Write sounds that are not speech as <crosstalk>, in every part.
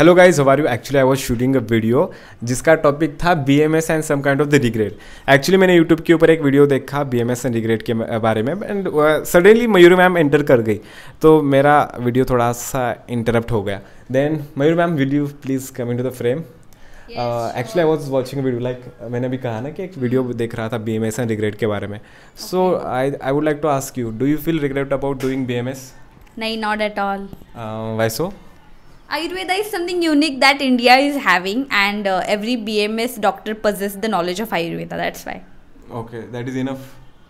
Hello guys how are you actually I was shooting a video जिसका topic था B M S and some kind of the regret actually मैंने YouTube के ऊपर एक video देखा B M S and regret के बारे में and suddenly uh, Mayur ma'am enter कर गई तो मेरा वीडियो थोड़ा सा इंटरप्ट हो गया then Mayur ma'am will you please come into the frame actually I was watching video like मैंने भी कहा ना कि एक वीडियो देख रहा था B M S and regret के बारे में so I I would like to ask you do you feel regret about doing B M S नहीं not at all why so Ayurveda is something unique that India is having, and uh, every BMS doctor possesses the knowledge of Ayurveda. That's why. Okay, that is enough.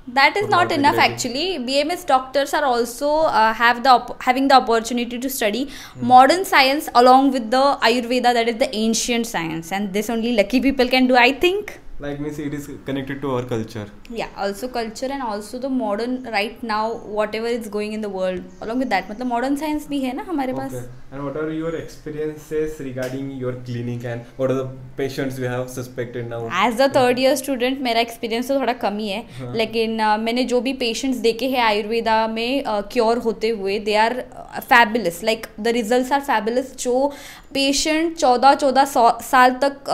That is not enough actually. BMS doctors are also uh, have the op- having the opportunity to study hmm. modern science along with the Ayurveda, that is the ancient science, and this only lucky people can do, I think. like means it is connected to our culture yeah also culture and also the modern right now whatever is going in the world along with that मतलब modern science भी है ना हमारे पास and what are your experiences regarding your clinic and what are the patients you have suspected now as a third year student मेरा experience तो थोड़ा कम ही है लेकिन मैंने जो भी patients देखे हैं आयुर्वेदा में cure होते हुए they are fabulous like the results are fabulous जो patient चौदह चौदह साल तक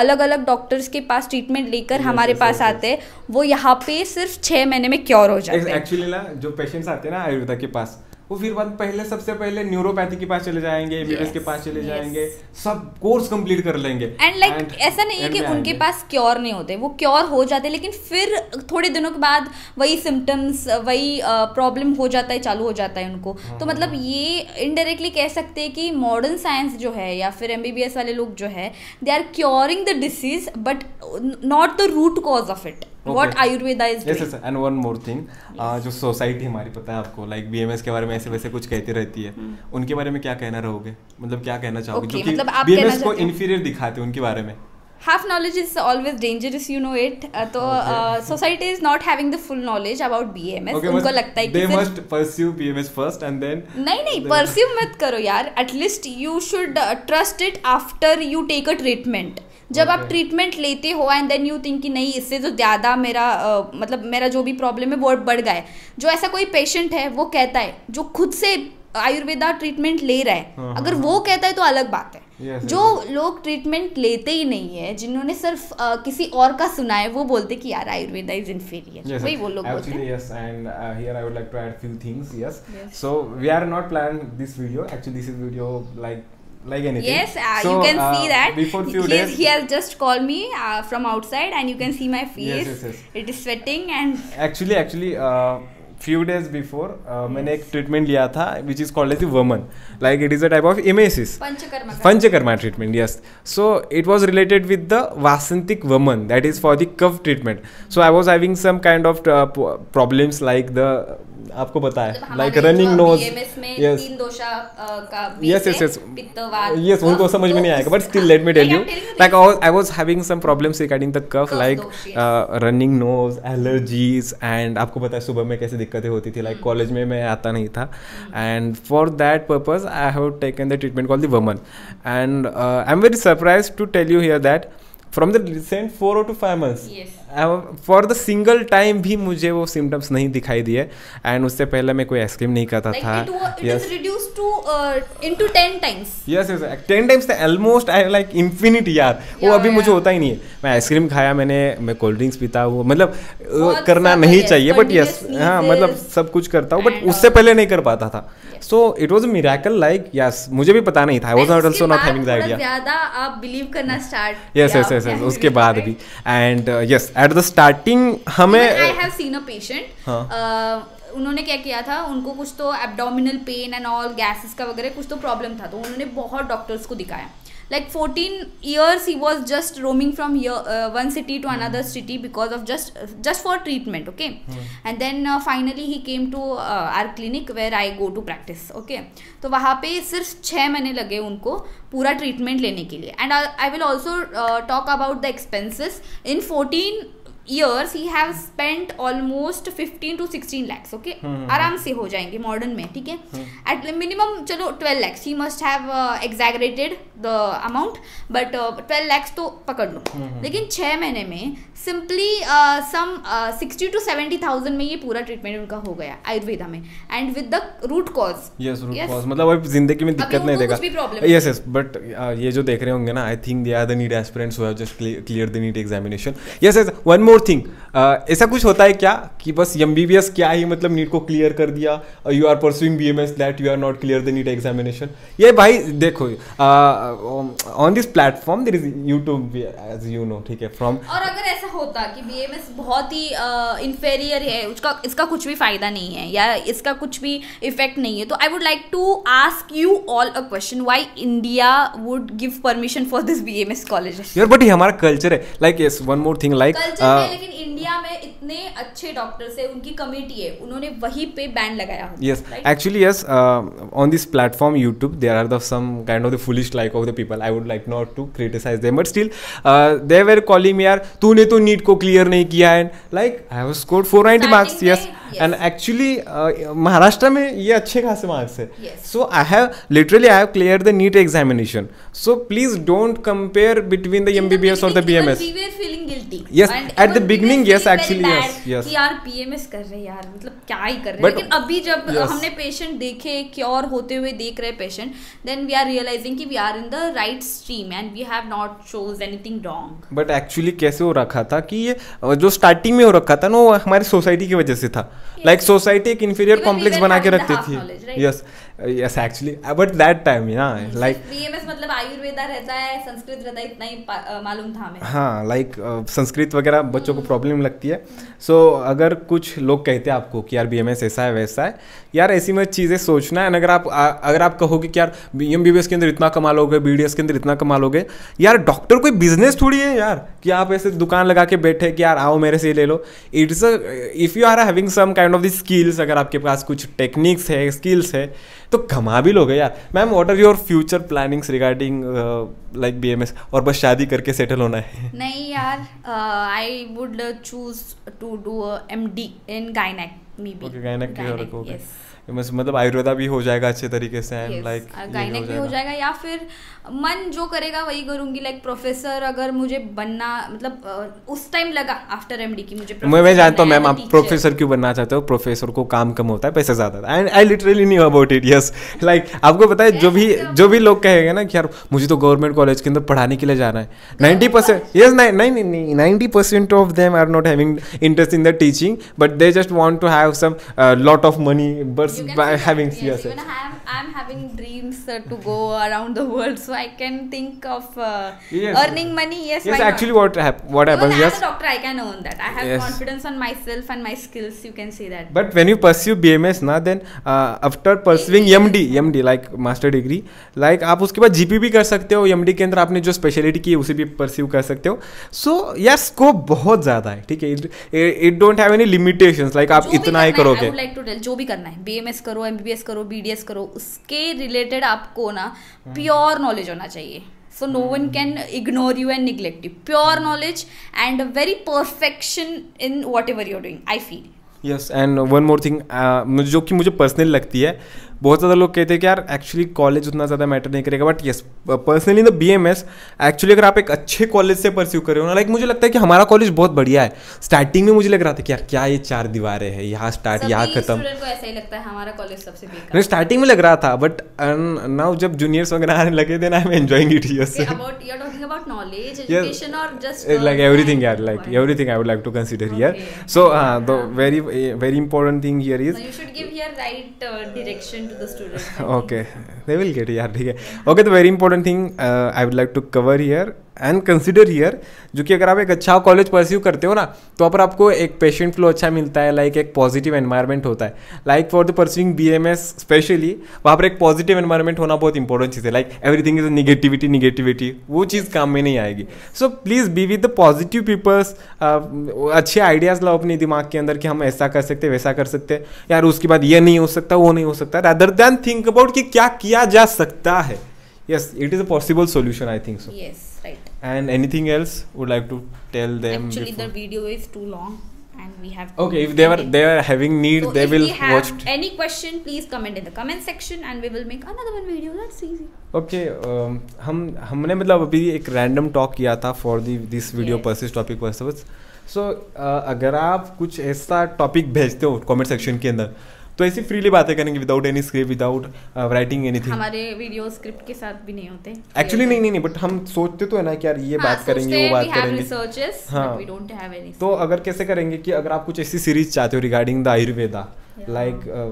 अलग अलग डॉक्टर्स के पास ट्रीटमेंट लेकर हमारे yes, पास yes, आते हैं वो यहाँ पे सिर्फ छः महीने में क्योर हो जाते हैं एक्चुअली ना जो पेशेंट्स आते हैं ना आयुर्वेदा के पास वो फिर बाद पहले सबसे पहले न्यूरोपैथी के पास चले जाएंगे yes, के पास चले yes. जाएंगे सब कोर्स कंप्लीट कर लेंगे एंड लाइक like, ऐसा नहीं है कि उनके पास क्योर नहीं होते वो क्योर हो जाते लेकिन फिर थोड़े दिनों के बाद वही सिम्टम्स वही प्रॉब्लम हो जाता है चालू हो जाता है उनको हाँ, तो मतलब हाँ। ये इनडायरेक्टली कह सकते हैं कि मॉडर्न साइंस जो है या फिर एम वाले लोग जो है they are curing the disease but not the root cause of it what Ayurveda is and one more thing जो सोसाइटी हमारी पता है आपको लाइक बी के बारे में ऐसे वैसे कुछ कहती रहती है hmm. उनके बारे में क्या कहना रहोगे मतलब क्या कहना चाहोगे क्योंकि बी मतलब को इन्फीरियर दिखाते हैं उनके बारे में half knowledge is always dangerous you know it तो society is not having the full knowledge about B M S उनको लगता है they must pursue B M S first नहीं नहीं परस्यू मत करो यार at least you should trust it after you take a treatment जब आप ट्रीटमेंट लेते हो एंड देन यू थिंक कि नहीं इससे तो ज़्यादा मेरा आ, मतलब मेरा जो भी प्रॉब्लम है वो बढ़ गया है जो ऐसा कोई पेशेंट है वो कहता है जो खुद से आयुर्वेदा ट्रीटमेंट ले रहा है हाँ, हाँ, अगर हाँ। वो कहता है तो अलग बात है जो लोग ट्रीटमेंट लेते ही नहीं है जिन्होंने सिर्फ आ, किसी और का सुना है वो बोलते कि यार आयुर्वेदा इज इनफीरियर वही वो लोग बोलते हैं yes and here I would like to add few things yes so we are not plan this video actually this is video like like anything. Yes, uh, so, you can uh, see that. Before few he days, he has just called me uh, from outside, and you can see my face. Yes, yes, yes. It is sweating and. Actually, actually. Few days before मैंने एक treatment लिया था which is called as vaman like it is a type of emesis panchakarma treatment yes so it was related with the vasantik vaman that is for the कव treatment so I was having some kind of problems like the आपको पता है like running nose yes yes yes yes yes उनको तो समझ में नहीं तो आएगा but still let me tell you like I was having some problems regarding the cough like running nose allergies and आपको पता है सुबह में कैसे दिक्कतें होती थी लाइक कॉलेज हम्म। में मैं आता नहीं था and for that purpose I have taken the treatment call the vaman and I am very surprise to tell you here that from the recent four to five months for the single time भी मुझे वो symptoms नहीं दिखाई दिए and उससे पहले मैं कोई आइसक्रीम नहीं खाता like था ten times I like infinite यार वो अभी मुझे होता ही नहीं है मैं आइसक्रीम खाया मैंने मैं कोल्ड ड्रिंक्स पीता हूँ मतलब uh, करना नहीं चाहिए बट यस हाँ मतलब सब कुछ करता हूँ बट uh, उससे पहले नहीं कर पाता था so it was miracle like yes मुझे भी पता नहीं था I was not also not having the idea ज्यादा आप बिलीव करना स्टार्ट यस यस यस उसके बाद भी and yes uh, at the starting हमें I have seen a patient उन्होंने क्या किया था उनको कुछ तो abdominal pain and all gases का वगैरह कुछ तो प्रॉब्लम था तो उन्होंने बहुत डॉक्टर्स को दिखाया like 14 years he was just roaming from here, uh, one city to mm. another city because of just uh, just for treatment okay mm. and then uh, finally he came to uh, our clinic where i go to practice okay तो वहाँ पे सिर्फ छः महीने लगे उनको पूरा treatment लेने के लिए and I will also talk about the expenses in fourteen years he have spent almost fifteen to sixteen lakhs okay आराम से हो जाएंगे मॉडर्न में ठीक है एट hmm. मिनिमम चलो twelve lakhs he must have exaggerated the amount but twelve lakhs तो पकड़ लो hmm, hmm, लेकिन छः महीने में simply some sixty to seventy thousand में ये पूरा ट्रीटमेंट उनका हो गया आयुर्वेदा में and with the root cause yes root cause मतलब अब जिंदगी में दिक्कत नहीं देगा यस यस बट ये जो देख रहे होंगे ना I think they are the NEET aspirants who have just clear the NEET examination yes yes one more more thing uh, ऐसा कुछ होता है क्या कि बस एम बी बी एस क्या ही मतलब नीट को क्लियर कर दिया you are pursuing B M S that you are not clear the NEET examination ये भाई देखो on this platform there is YouTube as you know ठीक है फ्रॉम और अगर ऐसा होता कि बी एम एस बहुत ही इन्फेरियर uh, है उसका इसका कुछ भी फायदा नहीं है या इसका कुछ भी इफेक्ट नहीं है तो I would like to ask you all a question why India would give permission for this B M S college but ये हमारा कल्चर है like yes one more thing like है हाँ। लेकिन इंडिया में इतने अच्छे डॉक्टर्स है उनकी कमेटी है उन्होंने वही पे बैन लगाया yes actually yes on this platform YouTube there are the some kind of the foolish like of the people I would like not to criticise them but still they were calling यार तूने तो NEET को clear नहीं किया and like I have score four ninety marks yes and actually Maharashtra में ये अच्छे खासे मार्क्स है so I have literally I have clear the NEET examination so please don't compare between the M B B S और the B M S यार PMS कर रहे यार मतलब क्या ही कर रहे लेकिन अभी जब yes. हमने पेशेंट देखे क्योर होते हुए देख रहे patient then we are realising कि we are in the right stream and we have not chose anything wrong but actually कैसे हो रखा था कि ये जो स्टार्टिंग में हो रखा था ना वो हमारी सोसाइटी की वजह से था लाइक सोसाइटी एक इन्फीरियर कॉम्प्लेक्स बना के रखती थी yes yes actually but that time like PMS मतलब आयुर्वेदा रहता है संस्कृत रहता है इतना ही मालूम था हमें लाइक हाँ, संस्कृत वगैरह बच्चों को प्रॉब्लम लगती है सो so, अगर कुछ लोग कहते हैं आपको कि यार बी एम एस ऐसा है वैसा है यार ऐसी में चीज़ें सोचना है अगर आप आ, अगर आप कहोगे कि यार एम बी बी एस के अंदर इतना कमा लोगे बी डी एस के अंदर इतना कमा लोगे यार डॉक्टर कोई बिजनेस थोड़ी है यार कि आप ऐसे दुकान लगा के बैठे कि यार आओ मेरे से ले लो it's a if you are having some kind of the skills अगर आपके पास कुछ टेक्निक्स है स्किल्स है तो कमा भी लोगे यार ma'am what are your future plannings regarding like B M S और बस शादी करके सेटल होना है नहीं यार I would choose to to do M D in gynaec maybe gynaec yes मतलब आयुर्वेदा भी हो जाएगा अच्छे तरीके से एंड लाइक गाइनेक भी हो जाएगा या फिर मन जो करेगा वही करूंगी लाइक प्रोफेसर अगर मुझे बनना मतलब उस टाइम लगा आफ्टर एमडी की मुझे मैं मैं जानता हूं मैम आप प्रोफेसर क्यों बनना चाहते हो प्रोफेसर को काम कम होता है पैसा ज़्यादा and I literally knew about it yes like आपको पता है जो भी जो भी लोग कहेंगे ना कि यार मुझे तो गवर्नमेंट कॉलेज के अंदर पढ़ाने के लिए जाना है नाइन्टी परसेंट यस नहीं ninety percent of them are not having interest in the teaching but they just want to have some lot of money but just by having yes, yes, even I'm, I'm having dreams uh, to go around the world so I can think of uh, yes. earning money yes yes actually not? what hap- what happens Yes. As a doctor I can own that I have yes. confidence on myself and my skills you can say that but when you pursue BMS na, then uh, after pursuing MD MD like master degree like आप उसके बाद GP भी कर सकते हो MD के अंदर आपने जो स्पेशलिटी की उसे भी परस्यू कर सकते हो सो या स्कोप बहुत ज़्यादा है ठीक है it don't have any limitations like आप इतना ही करोगे like जो भी करना है बी एमएस करो एमबीबीएस करो बीडीएस करो उसके रिलेटेड आपको ना प्योर नॉलेज होना चाहिए so no one can ignore you and neglect you pure knowledge and very perfection in whatever you're doing I feel yes and one more thing जो कि मुझे पर्सनल लगती है बहुत ज़्यादा लोग कहते हैं कि यार एक्चुअली कॉलेज उतना ज़्यादा मैटर नहीं करेगा but yes personally the B M S actually अगर आप एक अच्छे कॉलेज से परस्यू कर रहे हो ना लाइक मुझे लगता है कि हमारा कॉलेज बहुत बढ़िया है स्टार्टिंग में मुझे लग रहा था कि यार क्या ये चार दीवारें हैं यहाँ स्टार्ट यहाँ खत्म ऐसा ही लगता है हमारा कॉलेज सबसे नहीं स्टार्टिंग में लग रहा था बट नाउ uh, जब जूनियर्स वगैरह आने लगे then I am enjoying it yes like everything यार like everything I would like to consider here so the very very important thing here is you should give here right direction to the students. <laughs> okay, they will get yeah, Okay, the very important thing uh, I would like to cover here and consider here जो कि अगर आप एक अच्छा college pursue करते हो ना तो पर आपको एक पेशेंट फ्लो अच्छा मिलता है लाइक एक पॉजिटिव एनवायरनमेंट होता है like for the pursuing B M S specially वहाँ पर एक पॉजिटिव एनवायरनमेंट होना बहुत इंपॉर्टेंट चीज़ है like everything is negativity negativity वो चीज़ काम में नहीं आएगी so please be with the positive peoples अच्छे आइडियाज़ लाओ अपने दिमाग के अंदर कि हम ऐसा कर सकते वैसा कर सकते यार उसके बाद ये नहीं हो सकता वो नहीं हो सकता रैदर दैन थिंक अबाउट कि क्या किया जा सकता है yes it is a possible solution i think so yes and anything else would like to tell them actually before? the video is too long and we have okay if they were they are having need so they will watch any question please comment in the comment section and we will make another one video that's easy okay हम हमने मतलब अभी एक random talk किया था for the this video पर topic पर so अगर आप कुछ ऐसा टॉपिक भेजते हो कमेंट सेक्शन के अंदर तो ऐसी फ्रीली बातें करेंगे without any script without writing anything हमारे वीडियो स्क्रिप्ट के साथ भी नहीं होते एक्चुअली नहीं नहीं नहीं बट हम सोचते तो है ना कि यार ये हाँ, बात करेंगे वो बात करेंगे हाँ तो अगर कैसे करेंगे कि अगर आप कुछ ऐसी सीरीज चाहते हो regarding the Ayurveda like uh,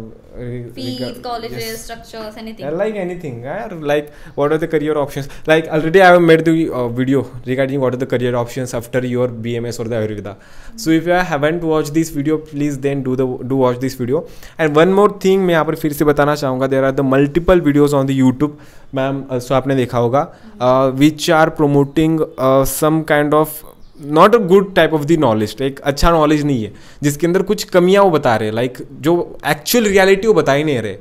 fees, reg- colleges, yes. structures, anything. like anything. uh, Like what are the career options? Like already I have made the uh, video regarding what are the career options after your BMS or the Ayurveda. Mm-hmm. So if you haven't watched this video, please then do the do watch this video. And one more thing मैं यहाँ पर फिर से बताना चाहूँगा there are the multiple videos on the YouTube ma'am so आपने देखा होगा which are promoting some kind of not a good type of the knowledge एक अच्छा नॉलेज नहीं है जिसके अंदर कुछ कमियाँ वो बता रहे हैं लाइक जो एक्चुअल रियलिटी वो बता ही नहीं रहे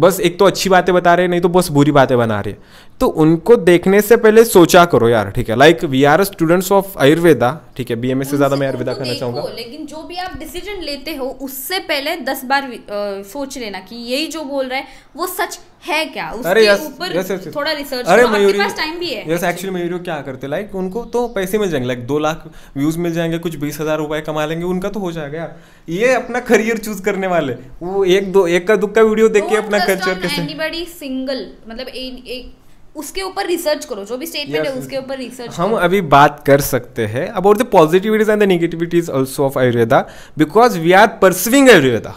बस एक तो अच्छी बातें बता रहे नहीं तो बस बुरी बातें बना रहे तो उनको देखने से पहले सोचा करो यार ठीक है like we are students of Ayurveda ठीक है बीएमए से ज्यादा मैं अलविदा तो करना चाहूंगा लेकिन जो भी आप डिसीजन लेते हो उससे पहले दस बार आ, सोच लेना कि यही जो बोल रहा है वो सच है क्या उसके ऊपर थोड़ा रिसर्च अरे मयूरी टाइम भी है यस एक्चुअली मयूरी क्या करते लाइक उनको तो पैसे मिल जाएंगे लाइक दो लाख व्यूज मिल जाएंगे कुछ बीस हजार रुपए कमा लेंगे उनका तो हो जाएगा यार ये अपना करियर चूज करने वाले वो एक दो एक का दुख का वीडियो देख के अपना कल्चर कैसे सिंगल मतलब एक उसके ऊपर रिसर्च करो जो भी स्टेटमेंट yes, है उसके ऊपर रिसर्च हम करो. अभी बात कर सकते हैं about the positivities and the negativities also of Ayurveda because we are perceiving Ayurveda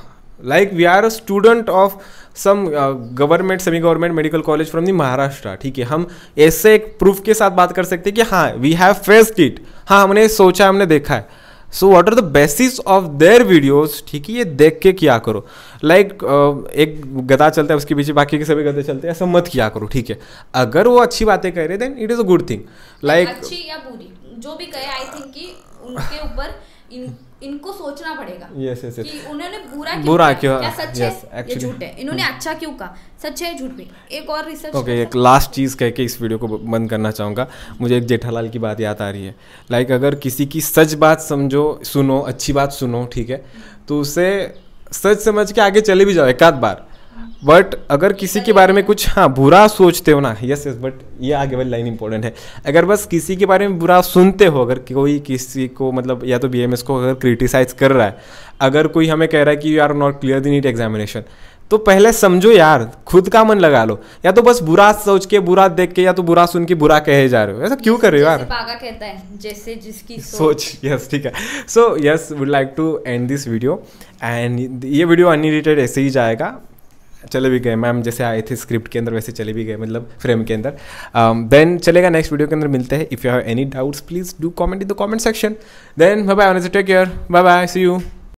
like we are a student of some government semi government medical college from the Maharashtra ठीक है हम ऐसे एक प्रूफ के साथ बात कर सकते हैं कि हाँ वी हैव फेस्ड इट हाँ हमने सोचा हमने देखा है so what are the basis of their videos ठीक है ये देख के क्या करो लाइक like, एक गदा चलता है उसके पीछे बाकी के सभी गदे चलते हैं ऐसा मत किया करो ठीक है अगर वो अच्छी बातें कर रहे then it is a good thing like अच्छी या बुरी जो भी कहे आई थिंक कि उनके ऊपर इनको सोचना पड़ेगा yes, yes, yes. कि उन्होंने बुरा क्यों बुरा क्यों क्या सच yes, है actually. या झूठ है इन्होंने hmm. अच्छा क्यों कहा सच है झूठ भी एक और रिसर्च ओके okay, एक लास्ट चीज़ कह के इस वीडियो को बंद करना चाहूंगा मुझे एक जेठालाल की बात याद आ रही है लाइक like, अगर किसी की सच बात समझो सुनो अच्छी बात सुनो ठीक है तो उसे सच समझ के आगे चले भी जाओ एक बार बट अगर किसी के बारे में कुछ हाँ बुरा सोचते हो ना यस यस बट ये आगे वाली लाइन इंपॉर्टेंट है अगर बस किसी के बारे में बुरा सुनते हो अगर कोई किसी को मतलब या तो बी को अगर क्रिटिसाइज कर रहा है अगर कोई हमें कह रहा है कि you are not clear the NEET examination तो पहले समझो यार खुद का मन लगा लो या तो बस बुरा सोच के बुरा देख के या तो बुरा सुन के बुरा कहे जा रहे हो ऐसा क्यों कर रहे हो यार कहता है जैसे जिसकी सोच यस ठीक है so yes would like to end this video and ये वीडियो अनरिलेटेड ऐसे ही जाएगा चले भी गए मैम जैसे आए थे स्क्रिप्ट के अंदर वैसे चले भी गए मतलब फ्रेम के अंदर देन um, चलेगा नेक्स्ट वीडियो के अंदर मिलते हैं if you have any doubts please do comment in the comment section then bye bye take care bye bye see you